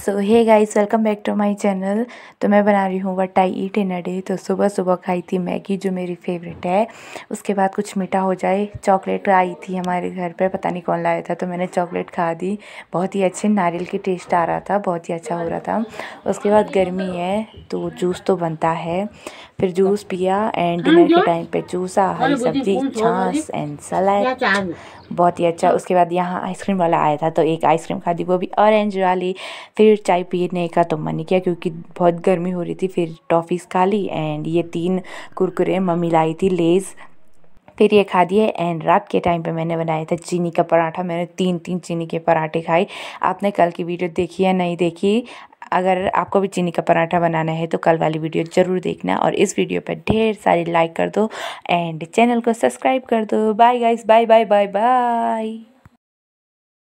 So hey guys welcome back to my channel तो मैं बना रही हूँ what I eat in a day तो सुबह सुबह खाई थी मैगी जो मेरी फेवरेट है उसके बाद कुछ मीठा हो जाए चॉकलेट आई थी हमारे घर पर पता नहीं कौन लाया था तो मैंने चॉकलेट खा दी बहुत ही अच्छे नारियल की टेस्ट आ रहा था बहुत ही अच्छा हो रहा था उसके बाद गर्मी है तो जूस तो बनता है फिर हाँ। जूस पिया एंड डिनर हाँ, के टाइम पे जूसा हरी सब्जी छाँस एंड सलाद बहुत ही अच्छा उसके बाद यहाँ आइसक्रीम वाला आया था तो एक आइसक्रीम खा दी वो भी ऑरेंज वाली फिर चाय पीने का तो मन नहीं किया क्योंकि बहुत गर्मी हो रही थी फिर टॉफ़ीज़ खा ली एंड ये तीन कुरकुरे मम्मी लाई थी लेज़ फिर ये खा दिए एंड रात के टाइम पे मैंने बनाया था चीनी का पराठा मैंने तीन तीन चीनी के पराठे खाए आपने कल की वीडियो देखी या नहीं देखी अगर आपको भी चीनी का पराठा बनाना है तो कल वाली वीडियो ज़रूर देखना और इस वीडियो पर ढेर सारी लाइक कर दो एंड चैनल को सब्सक्राइब कर दो bye guys bye bye bye bye